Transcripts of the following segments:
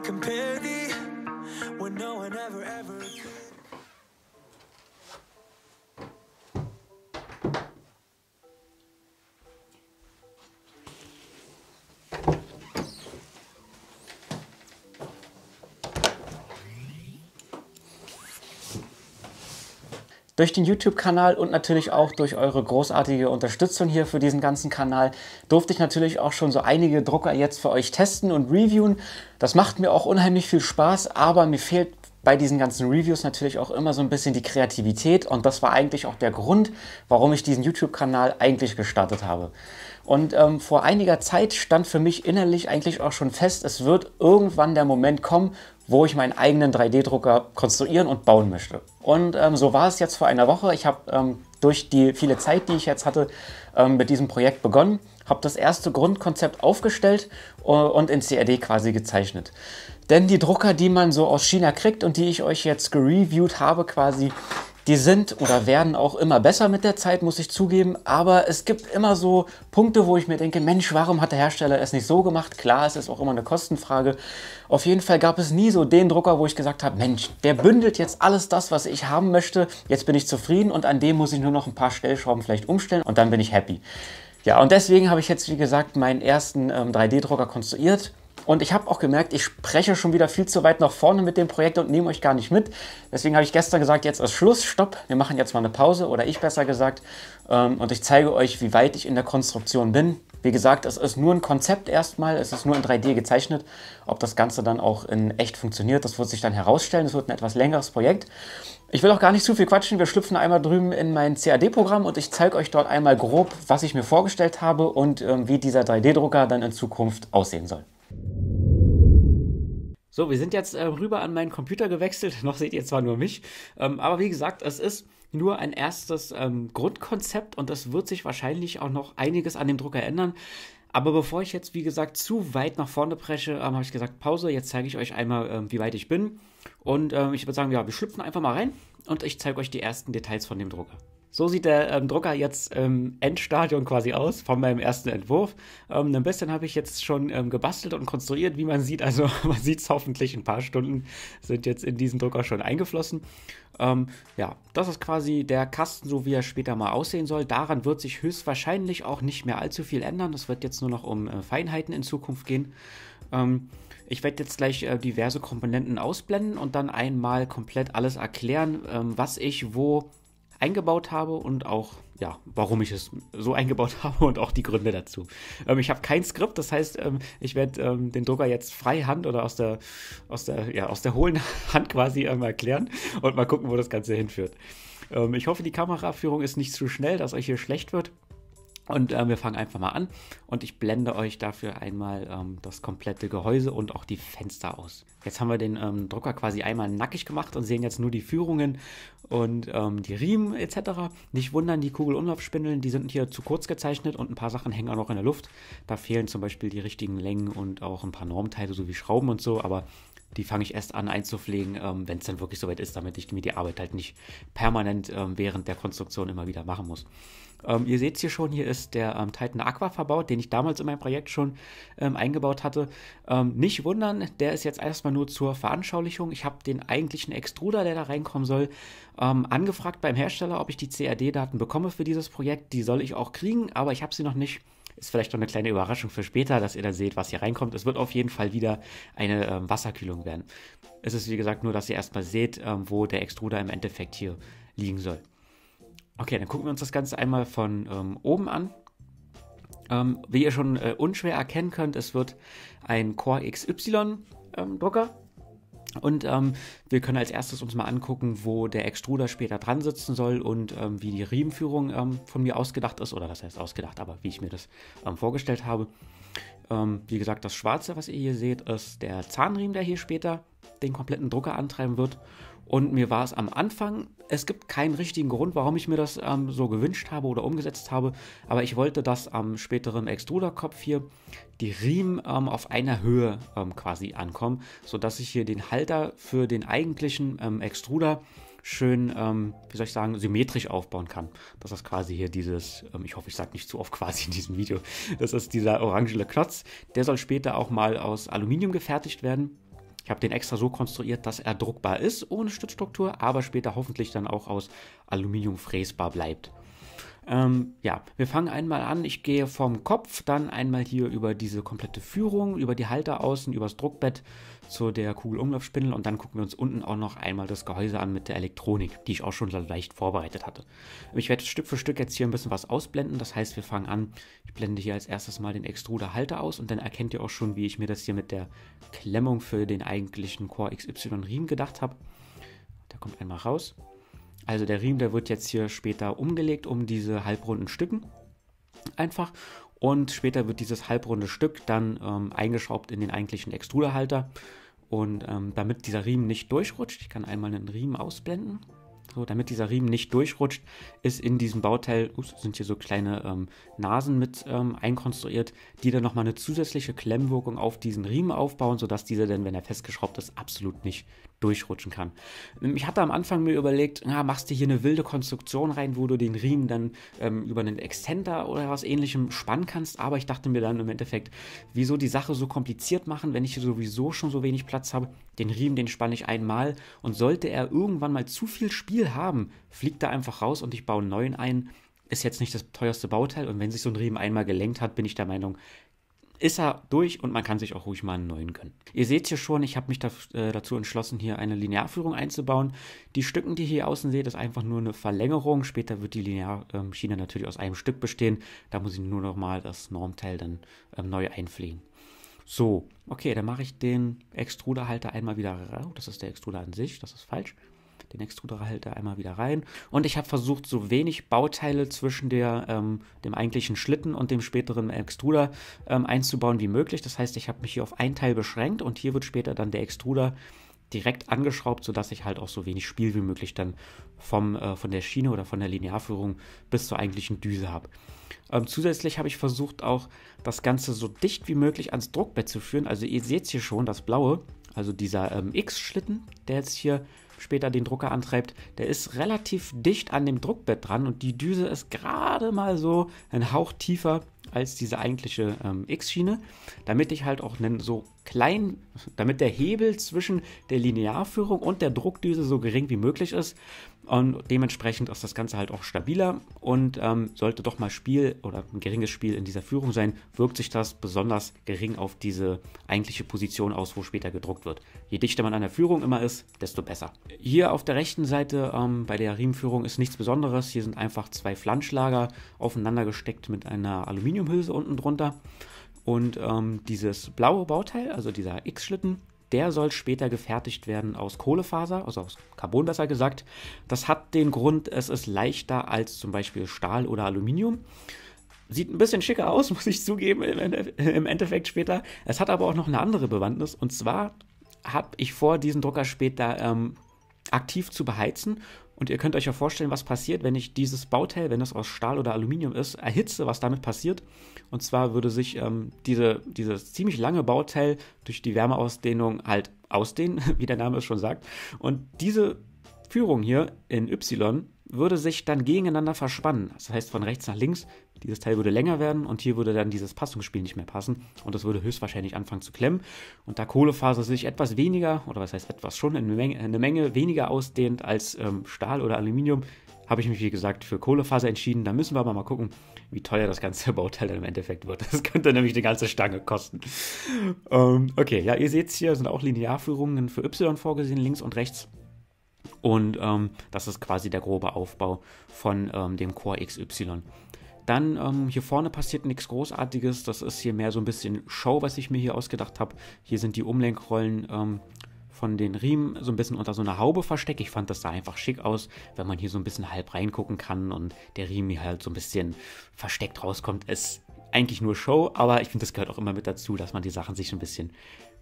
compare thee when no one ever ever Durch den YouTube-Kanal und natürlich auch durch eure großartige Unterstützung hier für diesen ganzen Kanal durfte ich natürlich auch schon so einige Drucker jetzt für euch testen und reviewen. Das macht mir auch unheimlich viel Spaß, aber mir fehlt bei diesen ganzen Reviews natürlich auch immer so ein bisschen die Kreativität und das war eigentlich auch der Grund, warum ich diesen YouTube-Kanal eigentlich gestartet habe. Und ähm, vor einiger Zeit stand für mich innerlich eigentlich auch schon fest, es wird irgendwann der Moment kommen, wo ich meinen eigenen 3D-Drucker konstruieren und bauen möchte. Und ähm, so war es jetzt vor einer Woche. Ich habe ähm, durch die viele Zeit, die ich jetzt hatte, ähm, mit diesem Projekt begonnen, habe das erste Grundkonzept aufgestellt uh, und in CAD quasi gezeichnet. Denn die Drucker, die man so aus China kriegt und die ich euch jetzt gereviewt habe quasi, die sind oder werden auch immer besser mit der Zeit, muss ich zugeben. Aber es gibt immer so Punkte, wo ich mir denke, Mensch, warum hat der Hersteller es nicht so gemacht? Klar, es ist auch immer eine Kostenfrage. Auf jeden Fall gab es nie so den Drucker, wo ich gesagt habe, Mensch, der bündelt jetzt alles das, was ich haben möchte. Jetzt bin ich zufrieden und an dem muss ich nur noch ein paar Stellschrauben vielleicht umstellen und dann bin ich happy. Ja, und deswegen habe ich jetzt, wie gesagt, meinen ersten ähm, 3D-Drucker konstruiert und ich habe auch gemerkt, ich spreche schon wieder viel zu weit nach vorne mit dem Projekt und nehme euch gar nicht mit. Deswegen habe ich gestern gesagt, jetzt ist Schluss, stopp, wir machen jetzt mal eine Pause oder ich besser gesagt. Ähm, und ich zeige euch, wie weit ich in der Konstruktion bin. Wie gesagt, es ist nur ein Konzept erstmal, es ist nur in 3D gezeichnet. Ob das Ganze dann auch in echt funktioniert, das wird sich dann herausstellen. Es wird ein etwas längeres Projekt. Ich will auch gar nicht zu viel quatschen. Wir schlüpfen einmal drüben in mein CAD-Programm und ich zeige euch dort einmal grob, was ich mir vorgestellt habe und ähm, wie dieser 3D-Drucker dann in Zukunft aussehen soll. So, wir sind jetzt äh, rüber an meinen Computer gewechselt. Noch seht ihr zwar nur mich, ähm, aber wie gesagt, es ist nur ein erstes ähm, Grundkonzept und das wird sich wahrscheinlich auch noch einiges an dem Drucker ändern. Aber bevor ich jetzt, wie gesagt, zu weit nach vorne breche, ähm, habe ich gesagt, Pause, jetzt zeige ich euch einmal, ähm, wie weit ich bin. Und ähm, ich würde sagen, ja, wir schlüpfen einfach mal rein und ich zeige euch die ersten Details von dem Drucker. So sieht der ähm, Drucker jetzt im ähm, Endstadion quasi aus von meinem ersten Entwurf. Ähm, ein bisschen habe ich jetzt schon ähm, gebastelt und konstruiert, wie man sieht. Also man sieht es hoffentlich, ein paar Stunden sind jetzt in diesen Drucker schon eingeflossen. Ähm, ja, das ist quasi der Kasten, so wie er später mal aussehen soll. Daran wird sich höchstwahrscheinlich auch nicht mehr allzu viel ändern. Es wird jetzt nur noch um äh, Feinheiten in Zukunft gehen. Ähm, ich werde jetzt gleich äh, diverse Komponenten ausblenden und dann einmal komplett alles erklären, ähm, was ich wo eingebaut habe und auch, ja, warum ich es so eingebaut habe und auch die Gründe dazu. Ähm, ich habe kein Skript, das heißt, ähm, ich werde ähm, den Drucker jetzt freihand oder aus der, aus der, ja, aus der hohlen Hand quasi ähm, erklären und mal gucken, wo das Ganze hinführt. Ähm, ich hoffe, die Kameraführung ist nicht zu schnell, dass euch hier schlecht wird. Und äh, wir fangen einfach mal an und ich blende euch dafür einmal ähm, das komplette Gehäuse und auch die Fenster aus. Jetzt haben wir den ähm, Drucker quasi einmal nackig gemacht und sehen jetzt nur die Führungen und ähm, die Riemen etc. Nicht wundern, die Kugelumlaufspindeln, die sind hier zu kurz gezeichnet und ein paar Sachen hängen auch noch in der Luft. Da fehlen zum Beispiel die richtigen Längen und auch ein paar Normteile, so wie Schrauben und so, aber die fange ich erst an einzupflegen, ähm, wenn es dann wirklich soweit ist, damit ich mir die Arbeit halt nicht permanent ähm, während der Konstruktion immer wieder machen muss. Ähm, ihr seht es hier schon, hier ist der ähm, Titan Aqua verbaut, den ich damals in meinem Projekt schon ähm, eingebaut hatte. Ähm, nicht wundern, der ist jetzt erstmal nur zur Veranschaulichung. Ich habe den eigentlichen Extruder, der da reinkommen soll, ähm, angefragt beim Hersteller, ob ich die CAD-Daten bekomme für dieses Projekt. Die soll ich auch kriegen, aber ich habe sie noch nicht. Ist vielleicht noch eine kleine Überraschung für später, dass ihr da seht, was hier reinkommt. Es wird auf jeden Fall wieder eine ähm, Wasserkühlung werden. Es ist wie gesagt nur, dass ihr erstmal seht, wo der Extruder im Endeffekt hier liegen soll. Okay, dann gucken wir uns das Ganze einmal von ähm, oben an. Ähm, wie ihr schon äh, unschwer erkennen könnt, es wird ein Core XY-Drucker. Ähm, und ähm, wir können als erstes uns mal angucken, wo der Extruder später dran sitzen soll und ähm, wie die Riemenführung von mir ausgedacht ist. Oder was heißt ausgedacht, aber wie ich mir das vorgestellt habe wie gesagt, das Schwarze, was ihr hier seht, ist der Zahnriemen, der hier später den kompletten Drucker antreiben wird. Und mir war es am Anfang es gibt keinen richtigen Grund, warum ich mir das ähm, so gewünscht habe oder umgesetzt habe, aber ich wollte, dass am späteren Extruderkopf hier die Riemen ähm, auf einer Höhe ähm, quasi ankommen, sodass ich hier den Halter für den eigentlichen ähm, Extruder schön, ähm, wie soll ich sagen, symmetrisch aufbauen kann. Das ist quasi hier dieses, ähm, ich hoffe, ich sage nicht zu oft quasi in diesem Video, das ist dieser orangene Klotz, der soll später auch mal aus Aluminium gefertigt werden ich habe den extra so konstruiert, dass er druckbar ist ohne Stützstruktur, aber später hoffentlich dann auch aus Aluminium fräsbar bleibt. Ähm, ja, wir fangen einmal an. Ich gehe vom Kopf, dann einmal hier über diese komplette Führung, über die Halter außen, übers Druckbett, zu der Kugelumlaufspindel und dann gucken wir uns unten auch noch einmal das Gehäuse an mit der Elektronik, die ich auch schon leicht vorbereitet hatte. Ich werde Stück für Stück jetzt hier ein bisschen was ausblenden, das heißt wir fangen an, ich blende hier als erstes mal den Extruderhalter aus und dann erkennt ihr auch schon, wie ich mir das hier mit der Klemmung für den eigentlichen Core XY Riemen gedacht habe. Der kommt einmal raus. Also der Riemen, der wird jetzt hier später umgelegt um diese halbrunden Stücken einfach und später wird dieses halbrunde Stück dann ähm, eingeschraubt in den eigentlichen Extruderhalter. Und ähm, damit dieser Riemen nicht durchrutscht, ich kann einmal einen Riemen ausblenden. So, damit dieser Riemen nicht durchrutscht, ist in diesem Bauteil, ups, sind hier so kleine ähm, Nasen mit ähm, einkonstruiert, die dann nochmal eine zusätzliche Klemmwirkung auf diesen Riemen aufbauen, sodass dieser dann, wenn er festgeschraubt ist, absolut nicht durchrutschen kann. Ähm, ich hatte am Anfang mir überlegt, na, machst du hier eine wilde Konstruktion rein, wo du den Riemen dann ähm, über einen Extender oder was ähnlichem spannen kannst, aber ich dachte mir dann im Endeffekt, wieso die Sache so kompliziert machen, wenn ich hier sowieso schon so wenig Platz habe, den Riemen, den spanne ich einmal und sollte er irgendwann mal zu viel Spiel haben, fliegt er einfach raus und ich baue einen neuen ein, ist jetzt nicht das teuerste Bauteil und wenn sich so ein Riemen einmal gelenkt hat, bin ich der Meinung, ist er durch und man kann sich auch ruhig mal einen neuen gönnen. Ihr seht hier schon, ich habe mich da, äh, dazu entschlossen, hier eine Linearführung einzubauen. Die Stücken, die ihr hier außen seht, ist einfach nur eine Verlängerung. Später wird die Linearschiene ähm, natürlich aus einem Stück bestehen. Da muss ich nur noch mal das Normteil dann ähm, neu einfliegen. So, okay, dann mache ich den Extruderhalter einmal wieder raus. Das ist der Extruder an sich, das ist falsch den Extruderhalter einmal wieder rein. Und ich habe versucht, so wenig Bauteile zwischen der, ähm, dem eigentlichen Schlitten und dem späteren Extruder ähm, einzubauen wie möglich. Das heißt, ich habe mich hier auf ein Teil beschränkt und hier wird später dann der Extruder direkt angeschraubt, sodass ich halt auch so wenig Spiel wie möglich dann vom, äh, von der Schiene oder von der Linearführung bis zur eigentlichen Düse habe. Ähm, zusätzlich habe ich versucht auch das Ganze so dicht wie möglich ans Druckbett zu führen. Also ihr seht hier schon das Blaue also dieser ähm, X-Schlitten, der jetzt hier später den Drucker antreibt, der ist relativ dicht an dem Druckbett dran und die Düse ist gerade mal so ein Hauch tiefer als diese eigentliche ähm, X-Schiene, damit ich halt auch einen so klein, damit der Hebel zwischen der Linearführung und der Druckdüse so gering wie möglich ist. Und dementsprechend ist das Ganze halt auch stabiler und ähm, sollte doch mal Spiel oder ein geringes Spiel in dieser Führung sein, wirkt sich das besonders gering auf diese eigentliche Position aus, wo später gedruckt wird. Je dichter man an der Führung immer ist, desto besser. Hier auf der rechten Seite ähm, bei der Riemenführung ist nichts Besonderes. Hier sind einfach zwei Flanschlager aufeinander gesteckt mit einer Aluminiumhülse unten drunter. Und ähm, dieses blaue Bauteil, also dieser X-Schlitten, der soll später gefertigt werden aus Kohlefaser, also aus Carbon besser gesagt. Das hat den Grund, es ist leichter als zum Beispiel Stahl oder Aluminium. Sieht ein bisschen schicker aus, muss ich zugeben, im Endeffekt später. Es hat aber auch noch eine andere Bewandtnis. Und zwar habe ich vor, diesen Drucker später ähm, aktiv zu beheizen und ihr könnt euch ja vorstellen, was passiert, wenn ich dieses Bauteil, wenn es aus Stahl oder Aluminium ist, erhitze, was damit passiert. Und zwar würde sich ähm, diese, dieses ziemlich lange Bauteil durch die Wärmeausdehnung halt ausdehnen, wie der Name es schon sagt. Und diese Führung hier in Y würde sich dann gegeneinander verspannen. Das heißt, von rechts nach links dieses Teil würde länger werden und hier würde dann dieses Passungsspiel nicht mehr passen und das würde höchstwahrscheinlich anfangen zu klemmen. Und da Kohlefaser sich etwas weniger, oder was heißt etwas schon, eine Menge, eine Menge weniger ausdehnt als ähm, Stahl oder Aluminium, habe ich mich wie gesagt für Kohlefaser entschieden. Da müssen wir aber mal gucken, wie teuer das ganze Bauteil dann im Endeffekt wird. Das könnte nämlich eine ganze Stange kosten. Ähm, okay, ja, ihr seht es hier sind auch Linearführungen für Y vorgesehen, links und rechts. Und ähm, das ist quasi der grobe Aufbau von ähm, dem Core XY. Dann ähm, hier vorne passiert nichts Großartiges. Das ist hier mehr so ein bisschen Show, was ich mir hier ausgedacht habe. Hier sind die Umlenkrollen ähm, von den Riemen so ein bisschen unter so einer Haube versteckt. Ich fand das sah einfach schick aus, wenn man hier so ein bisschen halb reingucken kann und der Riemen hier halt so ein bisschen versteckt rauskommt. Ist eigentlich nur Show, aber ich finde, das gehört auch immer mit dazu, dass man die Sachen sich so ein bisschen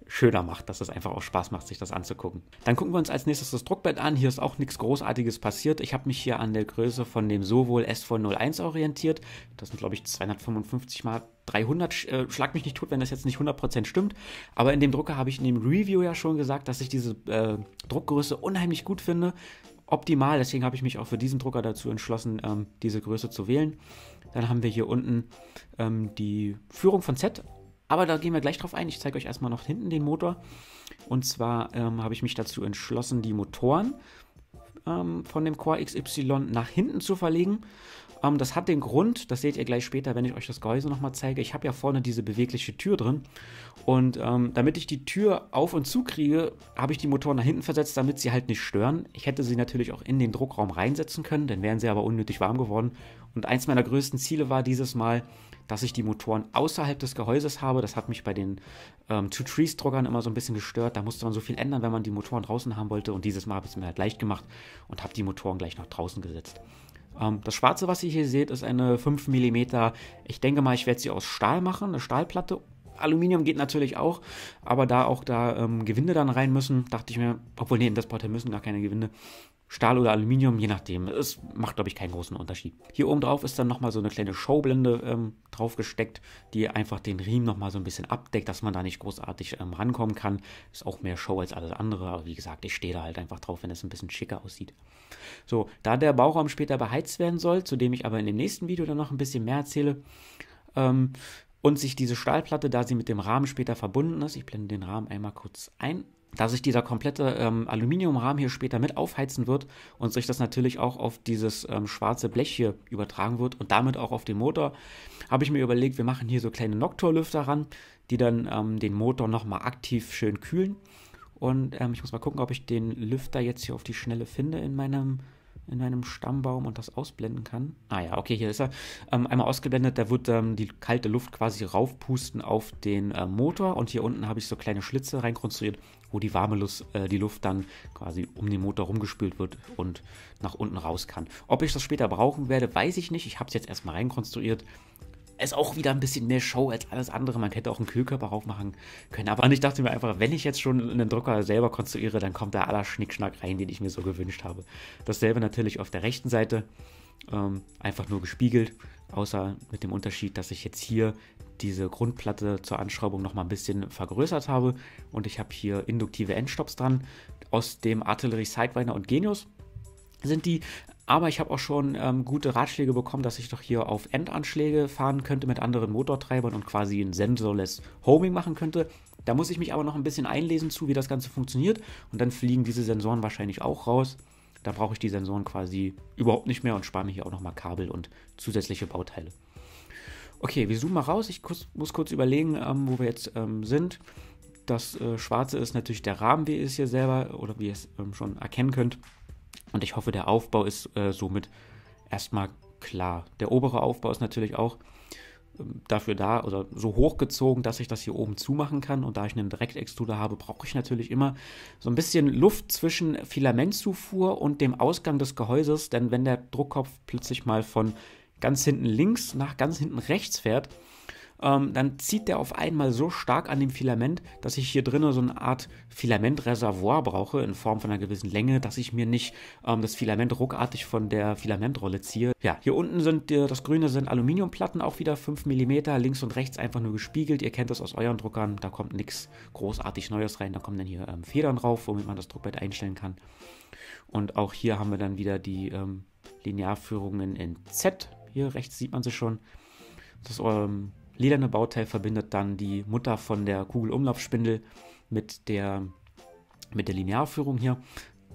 schöner macht, dass es einfach auch Spaß macht, sich das anzugucken. Dann gucken wir uns als nächstes das Druckbett an. Hier ist auch nichts Großartiges passiert. Ich habe mich hier an der Größe von dem Sowohl s 01 orientiert. Das sind, glaube ich, 255 mal 300. Äh, schlag mich nicht tot, wenn das jetzt nicht 100% stimmt. Aber in dem Drucker habe ich in dem Review ja schon gesagt, dass ich diese äh, Druckgröße unheimlich gut finde. Optimal, deswegen habe ich mich auch für diesen Drucker dazu entschlossen, ähm, diese Größe zu wählen. Dann haben wir hier unten ähm, die Führung von Z aber da gehen wir gleich drauf ein. Ich zeige euch erstmal noch hinten den Motor. Und zwar ähm, habe ich mich dazu entschlossen, die Motoren ähm, von dem Core XY nach hinten zu verlegen. Ähm, das hat den Grund, das seht ihr gleich später, wenn ich euch das Gehäuse nochmal zeige. Ich habe ja vorne diese bewegliche Tür drin. Und ähm, damit ich die Tür auf und zu kriege, habe ich die Motoren nach hinten versetzt, damit sie halt nicht stören. Ich hätte sie natürlich auch in den Druckraum reinsetzen können, dann wären sie aber unnötig warm geworden. Und eins meiner größten Ziele war dieses Mal, dass ich die Motoren außerhalb des Gehäuses habe. Das hat mich bei den ähm, Two Trees Druckern immer so ein bisschen gestört. Da musste man so viel ändern, wenn man die Motoren draußen haben wollte. Und dieses Mal habe ich es mir halt leicht gemacht und habe die Motoren gleich noch draußen gesetzt. Ähm, das schwarze, was ihr hier seht, ist eine 5 mm. Ich denke mal, ich werde sie aus Stahl machen, eine Stahlplatte. Aluminium geht natürlich auch, aber da auch da ähm, Gewinde dann rein müssen, dachte ich mir, obwohl, nee, in das Portal müssen gar keine Gewinde, Stahl oder Aluminium, je nachdem. Es macht, glaube ich, keinen großen Unterschied. Hier oben drauf ist dann nochmal so eine kleine Showblende ähm, draufgesteckt, die einfach den Riemen nochmal so ein bisschen abdeckt, dass man da nicht großartig ähm, rankommen kann. Ist auch mehr Show als alles andere, aber wie gesagt, ich stehe da halt einfach drauf, wenn es ein bisschen schicker aussieht. So, da der Bauraum später beheizt werden soll, zu dem ich aber in dem nächsten Video dann noch ein bisschen mehr erzähle, ähm, und sich diese Stahlplatte, da sie mit dem Rahmen später verbunden ist, ich blende den Rahmen einmal kurz ein, dass sich dieser komplette ähm, Aluminiumrahmen hier später mit aufheizen wird und sich das natürlich auch auf dieses ähm, schwarze Blech hier übertragen wird und damit auch auf den Motor, habe ich mir überlegt, wir machen hier so kleine noctur lüfter ran, die dann ähm, den Motor nochmal aktiv schön kühlen. Und ähm, ich muss mal gucken, ob ich den Lüfter jetzt hier auf die Schnelle finde in meinem in einem Stammbaum und das ausblenden kann. Ah ja, okay, hier ist er. Ähm, einmal ausgeblendet, da wird ähm, die kalte Luft quasi raufpusten auf den äh, Motor und hier unten habe ich so kleine Schlitze reinkonstruiert, wo die warme Luft, äh, die Luft dann quasi um den Motor rumgespült wird und nach unten raus kann. Ob ich das später brauchen werde, weiß ich nicht. Ich habe es jetzt erstmal reinkonstruiert ist auch wieder ein bisschen mehr Show als alles andere. Man hätte auch einen Kühlkörper raufmachen können. Aber ich dachte mir einfach, wenn ich jetzt schon einen Drucker selber konstruiere, dann kommt da aller Schnickschnack rein, den ich mir so gewünscht habe. Dasselbe natürlich auf der rechten Seite. Ähm, einfach nur gespiegelt, außer mit dem Unterschied, dass ich jetzt hier diese Grundplatte zur Anschraubung nochmal ein bisschen vergrößert habe und ich habe hier induktive Endstops dran aus dem Artillery Sidewinder und Genius sind die aber ich habe auch schon ähm, gute Ratschläge bekommen, dass ich doch hier auf Endanschläge fahren könnte mit anderen Motortreibern und quasi ein sensorless Homing machen könnte. Da muss ich mich aber noch ein bisschen einlesen zu, wie das Ganze funktioniert. Und dann fliegen diese Sensoren wahrscheinlich auch raus. Da brauche ich die Sensoren quasi überhaupt nicht mehr und spare mir hier auch nochmal Kabel und zusätzliche Bauteile. Okay, wir zoomen mal raus. Ich muss kurz überlegen, ähm, wo wir jetzt ähm, sind. Das äh, Schwarze ist natürlich der Rahmen, wie ihr es hier selber oder wie ihr es ähm, schon erkennen könnt. Und ich hoffe, der Aufbau ist äh, somit erstmal klar. Der obere Aufbau ist natürlich auch ähm, dafür da oder so hochgezogen, dass ich das hier oben zumachen kann. Und da ich einen Direktextruder habe, brauche ich natürlich immer so ein bisschen Luft zwischen Filamentzufuhr und dem Ausgang des Gehäuses. Denn wenn der Druckkopf plötzlich mal von ganz hinten links nach ganz hinten rechts fährt, ähm, dann zieht der auf einmal so stark an dem Filament, dass ich hier drinnen so eine Art Filamentreservoir brauche in Form von einer gewissen Länge, dass ich mir nicht ähm, das Filament ruckartig von der Filamentrolle ziehe. Ja, hier unten sind äh, das Grüne sind Aluminiumplatten, auch wieder 5 mm, links und rechts einfach nur gespiegelt. Ihr kennt das aus euren Druckern, da kommt nichts großartig Neues rein. Da kommen dann hier ähm, Federn drauf, womit man das Druckbett einstellen kann. Und auch hier haben wir dann wieder die ähm, Linearführungen in Z. Hier rechts sieht man sie schon. Das ist, ähm, lederne Bauteil verbindet dann die Mutter von der Kugelumlaufspindel mit der, mit der Linearführung hier.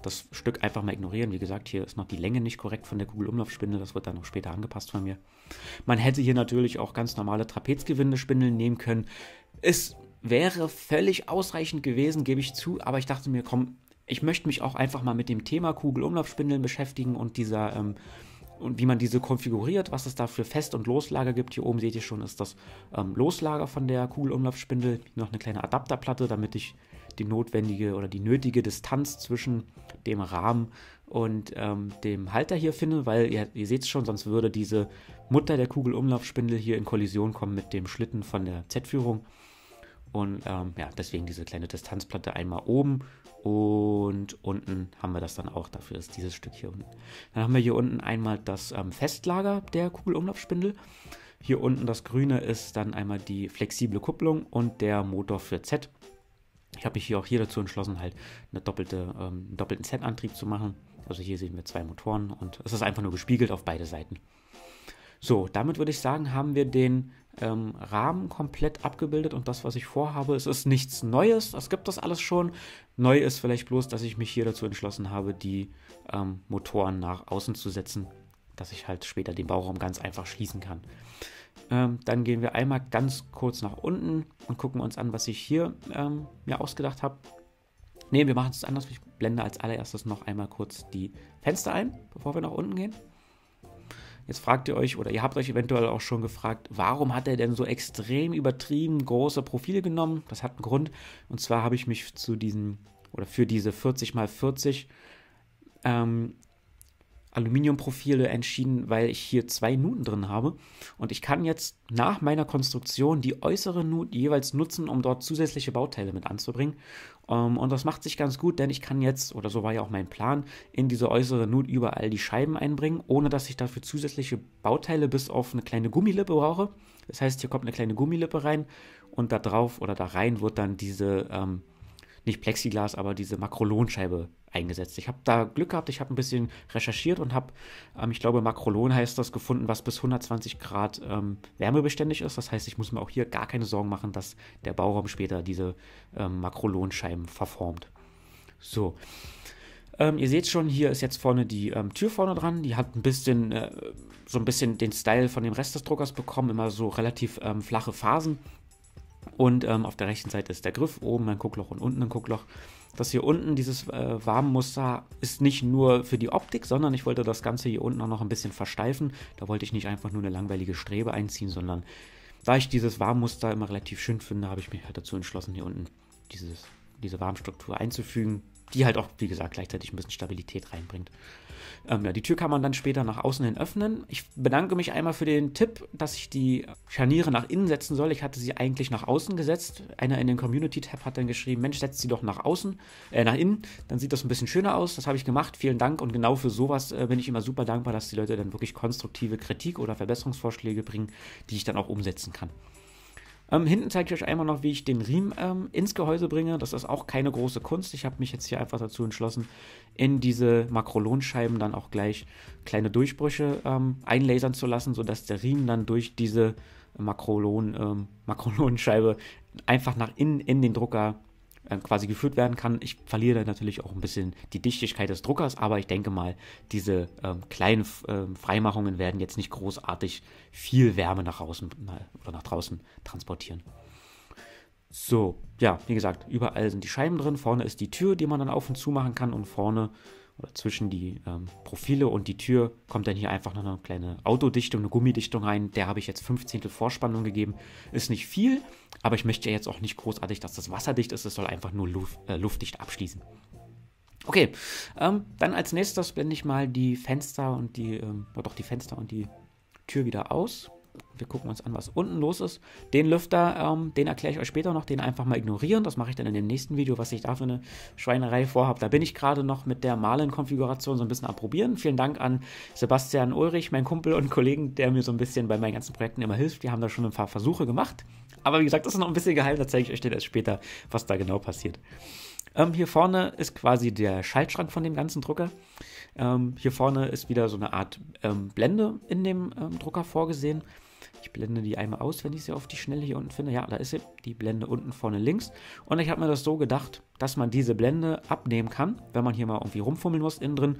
Das Stück einfach mal ignorieren. Wie gesagt, hier ist noch die Länge nicht korrekt von der Kugelumlaufspindel. Das wird dann noch später angepasst von mir. Man hätte hier natürlich auch ganz normale Trapezgewindespindeln nehmen können. Es wäre völlig ausreichend gewesen, gebe ich zu. Aber ich dachte mir, komm, ich möchte mich auch einfach mal mit dem Thema Kugelumlaufspindeln beschäftigen und dieser... Ähm, und wie man diese konfiguriert, was es da für Fest- und Loslager gibt. Hier oben seht ihr schon, ist das ähm, Loslager von der Kugelumlaufspindel. Noch eine kleine Adapterplatte, damit ich die notwendige oder die nötige Distanz zwischen dem Rahmen und ähm, dem Halter hier finde, weil ihr, ihr seht es schon, sonst würde diese Mutter der Kugelumlaufspindel hier in Kollision kommen mit dem Schlitten von der Z-Führung. Und ähm, ja, deswegen diese kleine Distanzplatte einmal oben und unten haben wir das dann auch dafür, ist dieses Stück hier unten. Dann haben wir hier unten einmal das ähm, Festlager der Kugelumlaufspindel. Hier unten das grüne ist dann einmal die flexible Kupplung und der Motor für Z. Ich habe mich hier auch hier dazu entschlossen, halt eine doppelte, ähm, einen doppelten Z-Antrieb zu machen. Also hier sehen wir zwei Motoren und es ist einfach nur gespiegelt auf beide Seiten. So, damit würde ich sagen, haben wir den ähm, Rahmen komplett abgebildet und das, was ich vorhabe, es ist nichts Neues, das gibt das alles schon. Neu ist vielleicht bloß, dass ich mich hier dazu entschlossen habe, die ähm, Motoren nach außen zu setzen, dass ich halt später den Bauraum ganz einfach schließen kann. Ähm, dann gehen wir einmal ganz kurz nach unten und gucken uns an, was ich hier ähm, mir ausgedacht habe. Ne, wir machen es anders. Ich blende als allererstes noch einmal kurz die Fenster ein, bevor wir nach unten gehen. Jetzt fragt ihr euch oder ihr habt euch eventuell auch schon gefragt, warum hat er denn so extrem übertrieben große Profile genommen? Das hat einen Grund. Und zwar habe ich mich zu diesen oder für diese 40 x 40 ähm, Aluminiumprofile entschieden, weil ich hier zwei Nuten drin habe. Und ich kann jetzt nach meiner Konstruktion die äußere Nut jeweils nutzen, um dort zusätzliche Bauteile mit anzubringen. Ähm, und das macht sich ganz gut, denn ich kann jetzt, oder so war ja auch mein Plan, in diese äußere Nut überall die Scheiben einbringen, ohne dass ich dafür zusätzliche Bauteile bis auf eine kleine Gummilippe brauche. Das heißt, hier kommt eine kleine Gummilippe rein und da drauf oder da rein wird dann diese ähm, nicht Plexiglas, aber diese Makrolonscheibe eingesetzt. Ich habe da Glück gehabt, ich habe ein bisschen recherchiert und habe, ähm, ich glaube, Makrolon heißt das gefunden, was bis 120 Grad ähm, wärmebeständig ist. Das heißt, ich muss mir auch hier gar keine Sorgen machen, dass der Bauraum später diese ähm, Makrolonscheiben verformt. So. Ähm, ihr seht schon, hier ist jetzt vorne die ähm, Tür vorne dran. Die hat ein bisschen, äh, so ein bisschen den Style von dem Rest des Druckers bekommen. Immer so relativ ähm, flache Phasen. Und ähm, auf der rechten Seite ist der Griff, oben ein Guckloch und unten ein Guckloch. Das hier unten, dieses äh, Warmmuster, ist nicht nur für die Optik, sondern ich wollte das Ganze hier unten auch noch ein bisschen versteifen. Da wollte ich nicht einfach nur eine langweilige Strebe einziehen, sondern da ich dieses Warmmuster immer relativ schön finde, habe ich mich halt dazu entschlossen, hier unten dieses, diese Warmstruktur einzufügen, die halt auch, wie gesagt, gleichzeitig ein bisschen Stabilität reinbringt. Ähm, ja, die Tür kann man dann später nach außen hin öffnen. Ich bedanke mich einmal für den Tipp, dass ich die Scharniere nach innen setzen soll. Ich hatte sie eigentlich nach außen gesetzt. Einer in den Community-Tab hat dann geschrieben, Mensch, setzt sie doch nach außen, äh, nach innen. Dann sieht das ein bisschen schöner aus. Das habe ich gemacht. Vielen Dank. Und genau für sowas äh, bin ich immer super dankbar, dass die Leute dann wirklich konstruktive Kritik oder Verbesserungsvorschläge bringen, die ich dann auch umsetzen kann. Ähm, hinten zeige ich euch einmal noch, wie ich den Riemen ähm, ins Gehäuse bringe. Das ist auch keine große Kunst. Ich habe mich jetzt hier einfach dazu entschlossen, in diese Makrolonscheiben dann auch gleich kleine Durchbrüche ähm, einlasern zu lassen, sodass der Riemen dann durch diese Makrolon, ähm, Makrolonscheibe einfach nach innen in den Drucker äh, quasi geführt werden kann. Ich verliere natürlich auch ein bisschen die Dichtigkeit des Druckers, aber ich denke mal, diese ähm, kleinen ähm, Freimachungen werden jetzt nicht großartig viel Wärme nach außen oder nach draußen transportieren. So, ja, wie gesagt, überall sind die Scheiben drin. Vorne ist die Tür, die man dann auf und zu machen kann und vorne zwischen die ähm, Profile und die Tür kommt dann hier einfach noch eine kleine Autodichtung, eine Gummidichtung rein. Der habe ich jetzt 15 Vorspannung gegeben. Ist nicht viel, aber ich möchte ja jetzt auch nicht großartig, dass das wasserdicht ist. Es soll einfach nur luft, äh, luftdicht abschließen. Okay, ähm, dann als nächstes blende ich mal die Fenster und die, ähm, doch die Fenster und die Tür wieder aus wir gucken uns an, was unten los ist. Den Lüfter, ähm, den erkläre ich euch später noch, den einfach mal ignorieren. Das mache ich dann in dem nächsten Video, was ich da für eine Schweinerei vorhabe. Da bin ich gerade noch mit der Malen-Konfiguration so ein bisschen am Probieren. Vielen Dank an Sebastian Ulrich, mein Kumpel und Kollegen, der mir so ein bisschen bei meinen ganzen Projekten immer hilft. Die haben da schon ein paar Versuche gemacht. Aber wie gesagt, das ist noch ein bisschen geheim, da zeige ich euch dann erst später, was da genau passiert. Ähm, hier vorne ist quasi der Schaltschrank von dem ganzen Drucker. Ähm, hier vorne ist wieder so eine Art ähm, Blende in dem ähm, Drucker vorgesehen. Ich blende die einmal aus, wenn ich sie auf die Schnelle hier unten finde. Ja, da ist sie, die Blende unten vorne links. Und ich habe mir das so gedacht, dass man diese Blende abnehmen kann, wenn man hier mal irgendwie rumfummeln muss innen drin.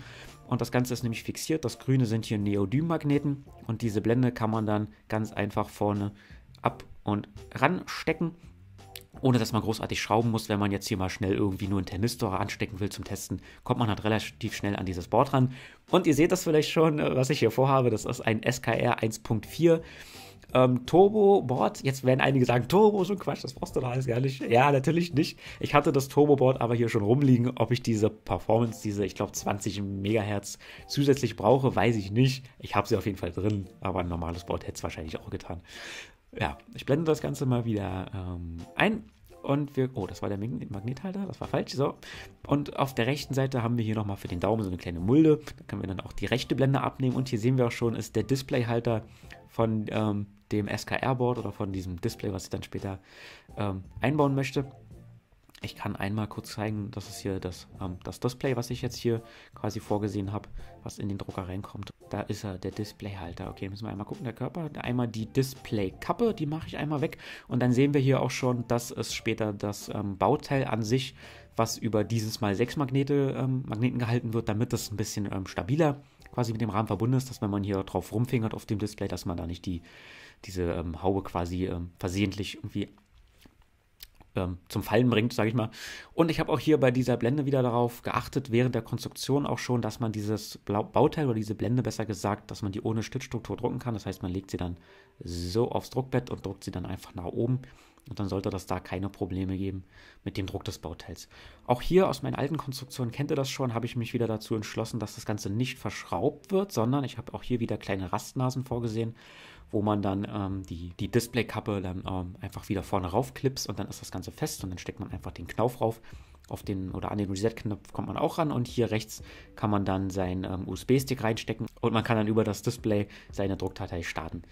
Und das Ganze ist nämlich fixiert. Das Grüne sind hier Neodym-Magneten. Und diese Blende kann man dann ganz einfach vorne ab und ranstecken ohne dass man großartig schrauben muss, wenn man jetzt hier mal schnell irgendwie nur einen Thermistor anstecken will zum Testen, kommt man halt relativ schnell an dieses Board ran. Und ihr seht das vielleicht schon, äh, was ich hier vorhabe, das ist ein SKR 1.4. Ähm, Turbo-Board, jetzt werden einige sagen, Turbo, ist ein Quatsch, das brauchst du doch alles gar nicht. Ja, natürlich nicht. Ich hatte das Turbo-Board aber hier schon rumliegen. Ob ich diese Performance, diese, ich glaube, 20 Megahertz zusätzlich brauche, weiß ich nicht. Ich habe sie auf jeden Fall drin, aber ein normales Board hätte es wahrscheinlich auch getan. Ja, ich blende das Ganze mal wieder ähm, ein. Und wir, oh, das war der Magnethalter, das war falsch, so. Und auf der rechten Seite haben wir hier nochmal für den Daumen so eine kleine Mulde. Da können wir dann auch die rechte Blende abnehmen. Und hier sehen wir auch schon, ist der Displayhalter von ähm, dem SKR-Board oder von diesem Display, was ich dann später ähm, einbauen möchte. Ich kann einmal kurz zeigen, das ist hier das, ähm, das Display, was ich jetzt hier quasi vorgesehen habe, was in den Drucker reinkommt. Da ist er, der Displayhalter. Okay, müssen wir einmal gucken, der Körper. Einmal die Displaykappe, die mache ich einmal weg. Und dann sehen wir hier auch schon, dass es später das ähm, Bauteil an sich, was über dieses Mal sechs Magnete, ähm, Magneten gehalten wird, damit das ein bisschen ähm, stabiler quasi mit dem Rahmen verbunden ist, dass wenn man hier drauf rumfingert auf dem Display, dass man da nicht die, diese ähm, Haube quasi ähm, versehentlich irgendwie ähm, zum Fallen bringt, sage ich mal. Und ich habe auch hier bei dieser Blende wieder darauf geachtet, während der Konstruktion auch schon, dass man dieses Blau Bauteil oder diese Blende besser gesagt, dass man die ohne Stützstruktur drucken kann. Das heißt, man legt sie dann so aufs Druckbett und druckt sie dann einfach nach oben. Und dann sollte das da keine Probleme geben mit dem Druck des Bauteils. Auch hier aus meinen alten Konstruktionen, kennt ihr das schon, habe ich mich wieder dazu entschlossen, dass das Ganze nicht verschraubt wird, sondern ich habe auch hier wieder kleine Rastnasen vorgesehen, wo man dann ähm, die, die Displaykappe dann ähm, einfach wieder vorne raufklipst und dann ist das Ganze fest und dann steckt man einfach den Knauf rauf. Auf den oder an den Reset-Knopf kommt man auch ran und hier rechts kann man dann seinen ähm, USB-Stick reinstecken und man kann dann über das Display seine Druckdatei starten.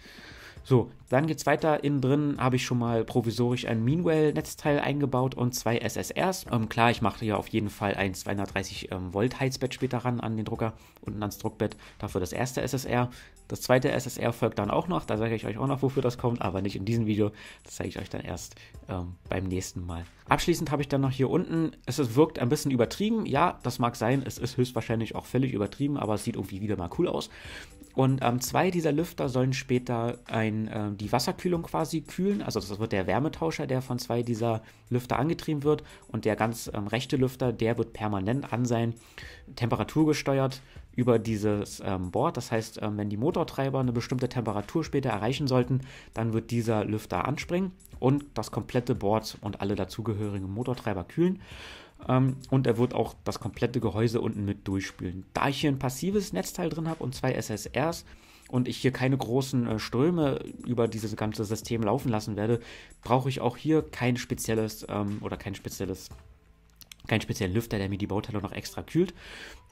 So, dann geht's weiter. Innen drin habe ich schon mal provisorisch ein Meanwell-Netzteil eingebaut und zwei SSRs. Ähm, klar, ich mache hier auf jeden Fall ein 230 Volt Heizbett später ran an den Drucker, unten ans Druckbett. Dafür das erste SSR. Das zweite SSR folgt dann auch noch. Da sage ich euch auch noch, wofür das kommt, aber nicht in diesem Video. Das zeige ich euch dann erst ähm, beim nächsten Mal. Abschließend habe ich dann noch hier unten, es ist, wirkt ein bisschen übertrieben. Ja, das mag sein. Es ist höchstwahrscheinlich auch völlig übertrieben, aber es sieht irgendwie wieder mal cool aus. Und ähm, zwei dieser Lüfter sollen später ein, äh, die Wasserkühlung quasi kühlen. Also das wird der Wärmetauscher, der von zwei dieser Lüfter angetrieben wird. Und der ganz ähm, rechte Lüfter, der wird permanent an sein, temperaturgesteuert über dieses ähm, Board. Das heißt, ähm, wenn die Motortreiber eine bestimmte Temperatur später erreichen sollten, dann wird dieser Lüfter anspringen und das komplette Board und alle dazugehörigen Motortreiber kühlen. Ähm, und er wird auch das komplette Gehäuse unten mit durchspülen. Da ich hier ein passives Netzteil drin habe und zwei SSRs und ich hier keine großen äh, Ströme über dieses ganze System laufen lassen werde, brauche ich auch hier kein spezielles ähm, oder kein spezielles keinen speziellen Lüfter, der mir die Bauteile noch extra kühlt.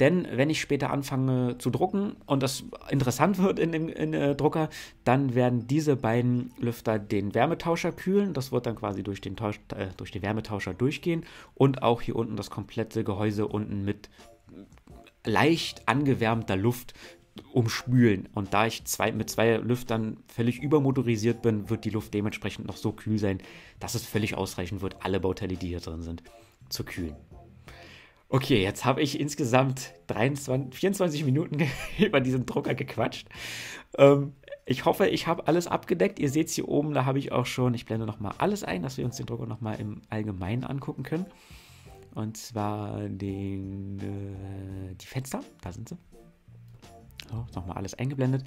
Denn wenn ich später anfange zu drucken und das interessant wird in dem in, äh, Drucker, dann werden diese beiden Lüfter den Wärmetauscher kühlen. Das wird dann quasi durch den, Tausch, äh, durch den Wärmetauscher durchgehen und auch hier unten das komplette Gehäuse unten mit leicht angewärmter Luft umspülen. Und da ich zwei, mit zwei Lüftern völlig übermotorisiert bin, wird die Luft dementsprechend noch so kühl sein, dass es völlig ausreichend wird, alle Bauteile, die hier drin sind, zu kühlen. Okay, jetzt habe ich insgesamt 23, 24 Minuten über diesen Drucker gequatscht. Ähm, ich hoffe, ich habe alles abgedeckt. Ihr seht es hier oben, da habe ich auch schon, ich blende nochmal alles ein, dass wir uns den Drucker nochmal im Allgemeinen angucken können. Und zwar den, äh, die Fenster, da sind sie. So, nochmal alles eingeblendet.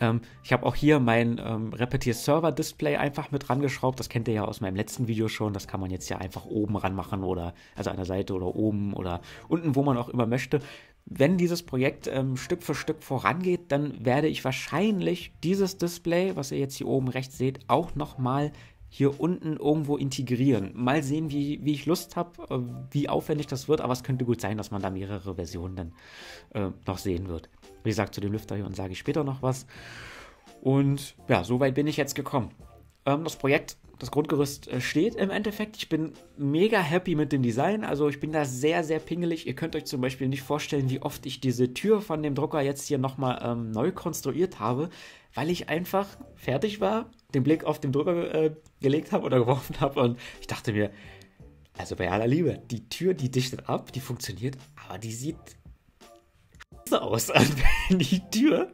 Ähm, ich habe auch hier mein ähm, Repetier Server Display einfach mit rangeschraubt. Das kennt ihr ja aus meinem letzten Video schon. Das kann man jetzt ja einfach oben ran machen oder also an der Seite oder oben oder unten, wo man auch immer möchte. Wenn dieses Projekt ähm, Stück für Stück vorangeht, dann werde ich wahrscheinlich dieses Display, was ihr jetzt hier oben rechts seht, auch nochmal hier unten irgendwo integrieren. Mal sehen, wie, wie ich Lust habe, äh, wie aufwendig das wird, aber es könnte gut sein, dass man da mehrere Versionen dann äh, noch sehen wird. Wie gesagt, zu dem Lüfter hier und sage ich später noch was. Und ja, so weit bin ich jetzt gekommen. Ähm, das Projekt, das Grundgerüst äh, steht im Endeffekt. Ich bin mega happy mit dem Design. Also ich bin da sehr, sehr pingelig. Ihr könnt euch zum Beispiel nicht vorstellen, wie oft ich diese Tür von dem Drucker jetzt hier nochmal ähm, neu konstruiert habe, weil ich einfach fertig war, den Blick auf den Drucker äh, gelegt habe oder geworfen habe und ich dachte mir, also bei aller Liebe, die Tür, die dichtet ab, die funktioniert, aber die sieht aus. Und also wenn die Tür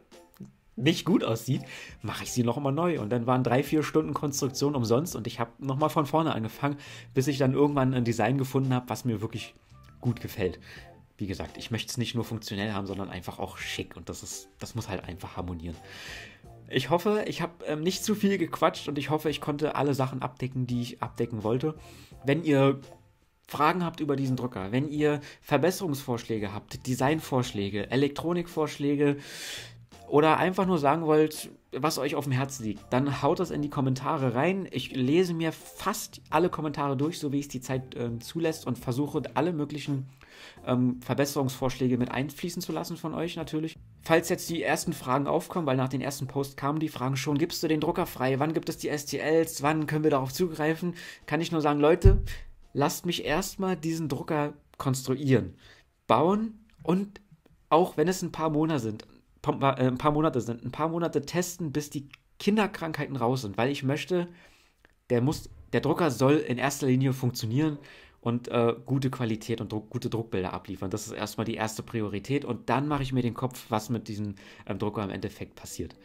nicht gut aussieht, mache ich sie nochmal neu. Und dann waren drei, vier Stunden Konstruktion umsonst und ich habe nochmal von vorne angefangen, bis ich dann irgendwann ein Design gefunden habe, was mir wirklich gut gefällt. Wie gesagt, ich möchte es nicht nur funktionell haben, sondern einfach auch schick und das, ist, das muss halt einfach harmonieren. Ich hoffe, ich habe ähm, nicht zu viel gequatscht und ich hoffe, ich konnte alle Sachen abdecken, die ich abdecken wollte. Wenn ihr Fragen habt über diesen Drucker, wenn ihr Verbesserungsvorschläge habt, Designvorschläge, Elektronikvorschläge oder einfach nur sagen wollt, was euch auf dem Herzen liegt, dann haut das in die Kommentare rein. Ich lese mir fast alle Kommentare durch, so wie es die Zeit äh, zulässt und versuche alle möglichen ähm, Verbesserungsvorschläge mit einfließen zu lassen von euch natürlich. Falls jetzt die ersten Fragen aufkommen, weil nach den ersten Posts kamen die Fragen schon, gibst du den Drucker frei? Wann gibt es die STLs? Wann können wir darauf zugreifen? Kann ich nur sagen, Leute, lasst mich erstmal diesen Drucker konstruieren, bauen und auch wenn es ein paar Monate sind, äh, ein paar Monate sind, ein paar Monate testen, bis die Kinderkrankheiten raus sind, weil ich möchte, der muss, der Drucker soll in erster Linie funktionieren und äh, gute Qualität und Druck, gute Druckbilder abliefern. Das ist erstmal die erste Priorität und dann mache ich mir den Kopf, was mit diesem ähm, Drucker im Endeffekt passiert.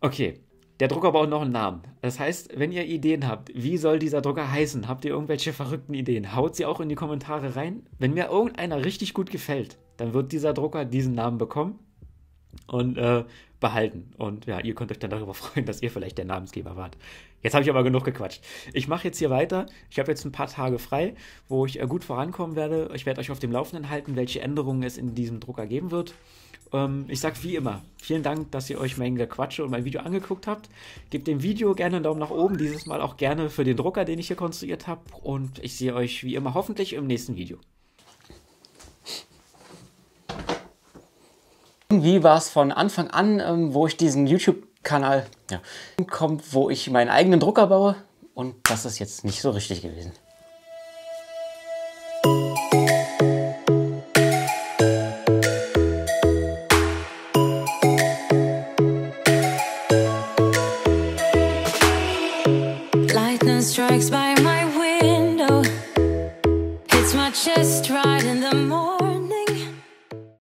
Okay, der Drucker braucht noch einen Namen. Das heißt, wenn ihr Ideen habt, wie soll dieser Drucker heißen? Habt ihr irgendwelche verrückten Ideen? Haut sie auch in die Kommentare rein. Wenn mir irgendeiner richtig gut gefällt, dann wird dieser Drucker diesen Namen bekommen und äh, behalten. Und ja, ihr könnt euch dann darüber freuen, dass ihr vielleicht der Namensgeber wart. Jetzt habe ich aber genug gequatscht. Ich mache jetzt hier weiter. Ich habe jetzt ein paar Tage frei, wo ich äh, gut vorankommen werde. Ich werde euch auf dem Laufenden halten, welche Änderungen es in diesem Drucker geben wird. Ähm, ich sag wie immer, vielen Dank, dass ihr euch mein Gequatsche und mein Video angeguckt habt. Gebt dem Video gerne einen Daumen nach oben, dieses Mal auch gerne für den Drucker, den ich hier konstruiert habe. Und ich sehe euch wie immer hoffentlich im nächsten Video. Irgendwie war es von Anfang an, ähm, wo ich diesen YouTube-Kanal ja, kommt, wo ich meinen eigenen Drucker baue. Und das ist jetzt nicht so richtig gewesen.